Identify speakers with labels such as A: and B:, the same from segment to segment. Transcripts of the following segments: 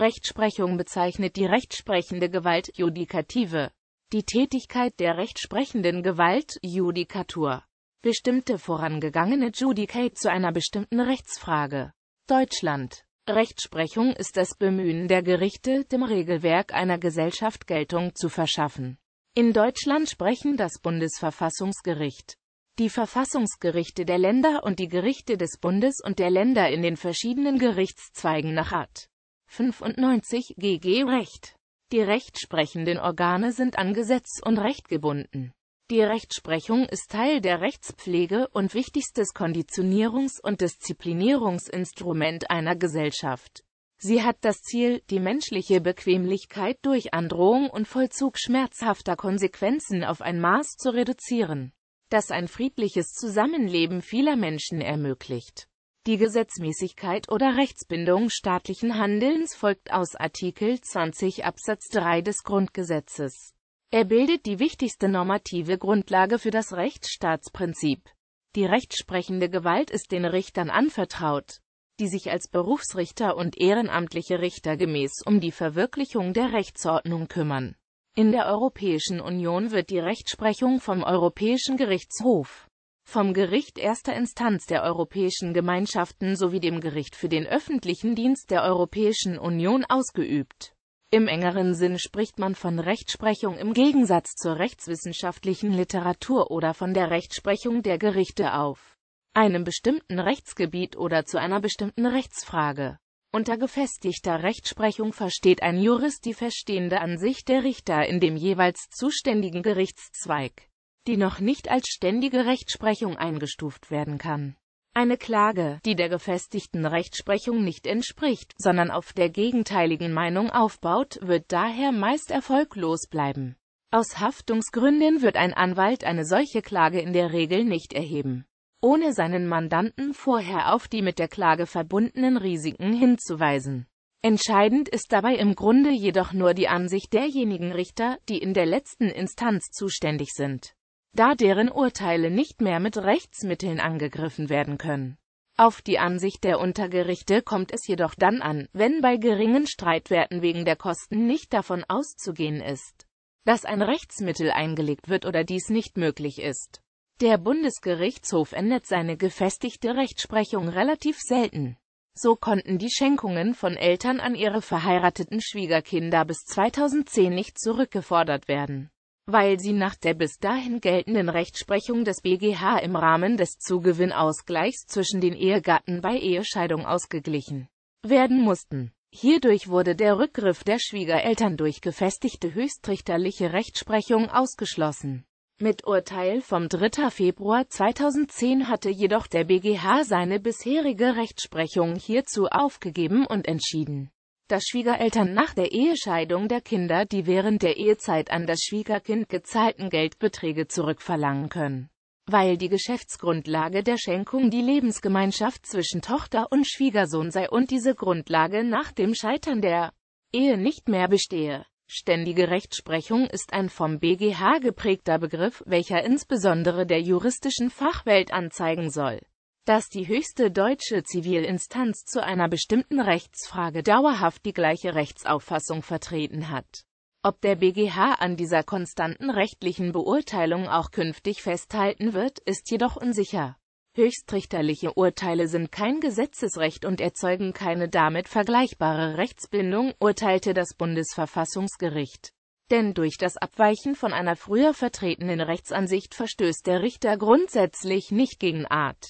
A: Rechtsprechung bezeichnet die rechtsprechende Gewalt Judikative. Die Tätigkeit der rechtsprechenden Gewalt Judikatur bestimmte vorangegangene Judicate zu einer bestimmten Rechtsfrage. Deutschland. Rechtsprechung ist das Bemühen der Gerichte, dem Regelwerk einer Gesellschaft Geltung zu verschaffen. In Deutschland sprechen das Bundesverfassungsgericht, die Verfassungsgerichte der Länder und die Gerichte des Bundes und der Länder in den verschiedenen Gerichtszweigen nach Art. 95 GG Recht. Die rechtsprechenden Organe sind an Gesetz und Recht gebunden. Die Rechtsprechung ist Teil der Rechtspflege und wichtigstes Konditionierungs- und Disziplinierungsinstrument einer Gesellschaft. Sie hat das Ziel, die menschliche Bequemlichkeit durch Androhung und Vollzug schmerzhafter Konsequenzen auf ein Maß zu reduzieren, das ein friedliches Zusammenleben vieler Menschen ermöglicht. Die Gesetzmäßigkeit oder Rechtsbindung staatlichen Handelns folgt aus Artikel 20 Absatz 3 des Grundgesetzes. Er bildet die wichtigste normative Grundlage für das Rechtsstaatsprinzip. Die rechtsprechende Gewalt ist den Richtern anvertraut, die sich als Berufsrichter und ehrenamtliche Richter gemäß um die Verwirklichung der Rechtsordnung kümmern. In der Europäischen Union wird die Rechtsprechung vom Europäischen Gerichtshof vom Gericht erster Instanz der Europäischen Gemeinschaften sowie dem Gericht für den öffentlichen Dienst der Europäischen Union ausgeübt. Im engeren Sinn spricht man von Rechtsprechung im Gegensatz zur rechtswissenschaftlichen Literatur oder von der Rechtsprechung der Gerichte auf einem bestimmten Rechtsgebiet oder zu einer bestimmten Rechtsfrage. Unter gefestigter Rechtsprechung versteht ein Jurist die verstehende Ansicht der Richter in dem jeweils zuständigen Gerichtszweig die noch nicht als ständige Rechtsprechung eingestuft werden kann. Eine Klage, die der gefestigten Rechtsprechung nicht entspricht, sondern auf der gegenteiligen Meinung aufbaut, wird daher meist erfolglos bleiben. Aus Haftungsgründen wird ein Anwalt eine solche Klage in der Regel nicht erheben, ohne seinen Mandanten vorher auf die mit der Klage verbundenen Risiken hinzuweisen. Entscheidend ist dabei im Grunde jedoch nur die Ansicht derjenigen Richter, die in der letzten Instanz zuständig sind da deren Urteile nicht mehr mit Rechtsmitteln angegriffen werden können. Auf die Ansicht der Untergerichte kommt es jedoch dann an, wenn bei geringen Streitwerten wegen der Kosten nicht davon auszugehen ist, dass ein Rechtsmittel eingelegt wird oder dies nicht möglich ist. Der Bundesgerichtshof ändert seine gefestigte Rechtsprechung relativ selten. So konnten die Schenkungen von Eltern an ihre verheirateten Schwiegerkinder bis 2010 nicht zurückgefordert werden weil sie nach der bis dahin geltenden Rechtsprechung des BGH im Rahmen des Zugewinnausgleichs zwischen den Ehegatten bei Ehescheidung ausgeglichen werden mussten. Hierdurch wurde der Rückgriff der Schwiegereltern durch gefestigte höchstrichterliche Rechtsprechung ausgeschlossen. Mit Urteil vom 3. Februar 2010 hatte jedoch der BGH seine bisherige Rechtsprechung hierzu aufgegeben und entschieden, dass Schwiegereltern nach der Ehescheidung der Kinder die während der Ehezeit an das Schwiegerkind gezahlten Geldbeträge zurückverlangen können. Weil die Geschäftsgrundlage der Schenkung die Lebensgemeinschaft zwischen Tochter und Schwiegersohn sei und diese Grundlage nach dem Scheitern der Ehe nicht mehr bestehe. Ständige Rechtsprechung ist ein vom BGH geprägter Begriff, welcher insbesondere der juristischen Fachwelt anzeigen soll dass die höchste deutsche Zivilinstanz zu einer bestimmten Rechtsfrage dauerhaft die gleiche Rechtsauffassung vertreten hat. Ob der BGH an dieser konstanten rechtlichen Beurteilung auch künftig festhalten wird, ist jedoch unsicher. Höchstrichterliche Urteile sind kein Gesetzesrecht und erzeugen keine damit vergleichbare Rechtsbindung, urteilte das Bundesverfassungsgericht. Denn durch das Abweichen von einer früher vertretenen Rechtsansicht verstößt der Richter grundsätzlich nicht gegen Art.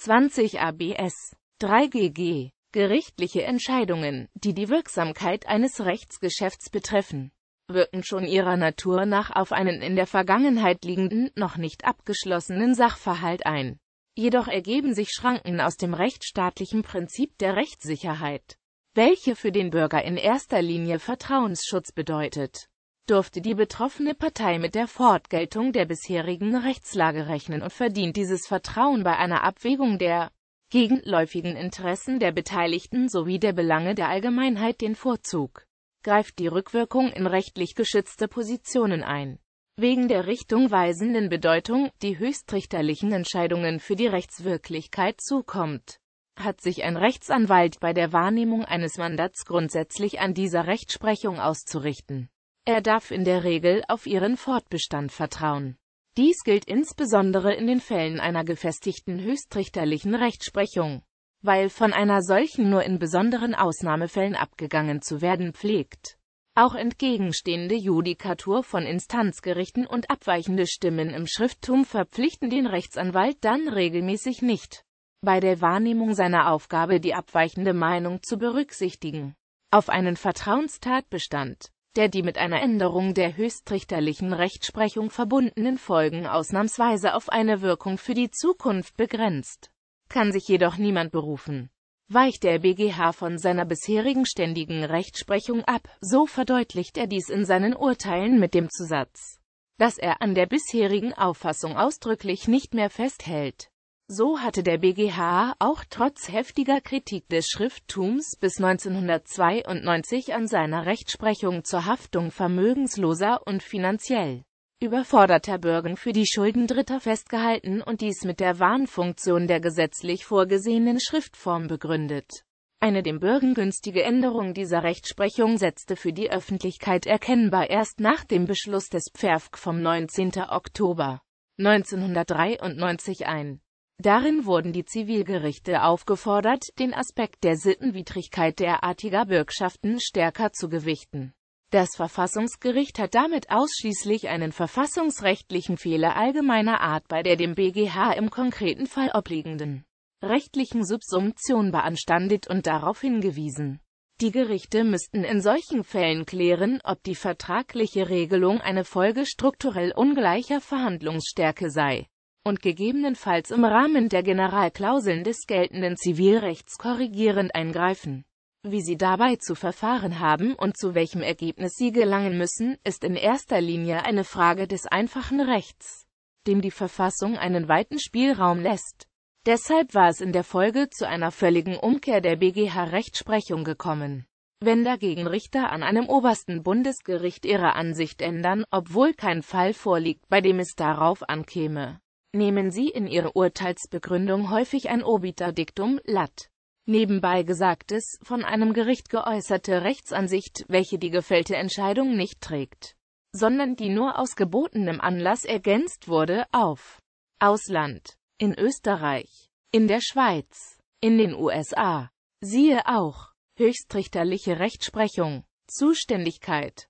A: 20 ABS 3 GG Gerichtliche Entscheidungen, die die Wirksamkeit eines Rechtsgeschäfts betreffen, wirken schon ihrer Natur nach auf einen in der Vergangenheit liegenden, noch nicht abgeschlossenen Sachverhalt ein. Jedoch ergeben sich Schranken aus dem rechtsstaatlichen Prinzip der Rechtssicherheit, welche für den Bürger in erster Linie Vertrauensschutz bedeutet durfte die betroffene Partei mit der Fortgeltung der bisherigen Rechtslage rechnen und verdient dieses Vertrauen bei einer Abwägung der gegenläufigen Interessen der Beteiligten sowie der Belange der Allgemeinheit den Vorzug. Greift die Rückwirkung in rechtlich geschützte Positionen ein. Wegen der richtungweisenden Bedeutung, die höchstrichterlichen Entscheidungen für die Rechtswirklichkeit zukommt, hat sich ein Rechtsanwalt bei der Wahrnehmung eines Mandats grundsätzlich an dieser Rechtsprechung auszurichten. Er darf in der Regel auf ihren Fortbestand vertrauen. Dies gilt insbesondere in den Fällen einer gefestigten höchstrichterlichen Rechtsprechung, weil von einer solchen nur in besonderen Ausnahmefällen abgegangen zu werden pflegt. Auch entgegenstehende Judikatur von Instanzgerichten und abweichende Stimmen im Schrifttum verpflichten den Rechtsanwalt dann regelmäßig nicht, bei der Wahrnehmung seiner Aufgabe die abweichende Meinung zu berücksichtigen. Auf einen Vertrauenstatbestand der die mit einer Änderung der höchstrichterlichen Rechtsprechung verbundenen Folgen ausnahmsweise auf eine Wirkung für die Zukunft begrenzt. Kann sich jedoch niemand berufen. Weicht der BGH von seiner bisherigen ständigen Rechtsprechung ab, so verdeutlicht er dies in seinen Urteilen mit dem Zusatz, dass er an der bisherigen Auffassung ausdrücklich nicht mehr festhält. So hatte der BGH auch trotz heftiger Kritik des Schrifttums bis 1992 an seiner Rechtsprechung zur Haftung vermögensloser und finanziell überforderter Bürger für die Schulden Dritter festgehalten und dies mit der Warnfunktion der gesetzlich vorgesehenen Schriftform begründet. Eine dem Bürgen günstige Änderung dieser Rechtsprechung setzte für die Öffentlichkeit erkennbar erst nach dem Beschluss des Pferfk vom 19. Oktober 1993 ein. Darin wurden die Zivilgerichte aufgefordert, den Aspekt der Sittenwidrigkeit derartiger Bürgschaften stärker zu gewichten. Das Verfassungsgericht hat damit ausschließlich einen verfassungsrechtlichen Fehler allgemeiner Art bei der dem BGH im konkreten Fall obliegenden rechtlichen Subsumption beanstandet und darauf hingewiesen. Die Gerichte müssten in solchen Fällen klären, ob die vertragliche Regelung eine Folge strukturell ungleicher Verhandlungsstärke sei und gegebenenfalls im Rahmen der Generalklauseln des geltenden Zivilrechts korrigierend eingreifen. Wie sie dabei zu verfahren haben und zu welchem Ergebnis sie gelangen müssen, ist in erster Linie eine Frage des einfachen Rechts, dem die Verfassung einen weiten Spielraum lässt. Deshalb war es in der Folge zu einer völligen Umkehr der BGH-Rechtsprechung gekommen. Wenn dagegen Richter an einem obersten Bundesgericht ihre Ansicht ändern, obwohl kein Fall vorliegt, bei dem es darauf ankäme, nehmen sie in ihre Urteilsbegründung häufig ein obiter dictum lat. Nebenbei gesagtes, von einem Gericht geäußerte Rechtsansicht, welche die gefällte Entscheidung nicht trägt, sondern die nur aus gebotenem Anlass ergänzt wurde, auf Ausland, in Österreich, in der Schweiz, in den USA. Siehe auch Höchstrichterliche Rechtsprechung Zuständigkeit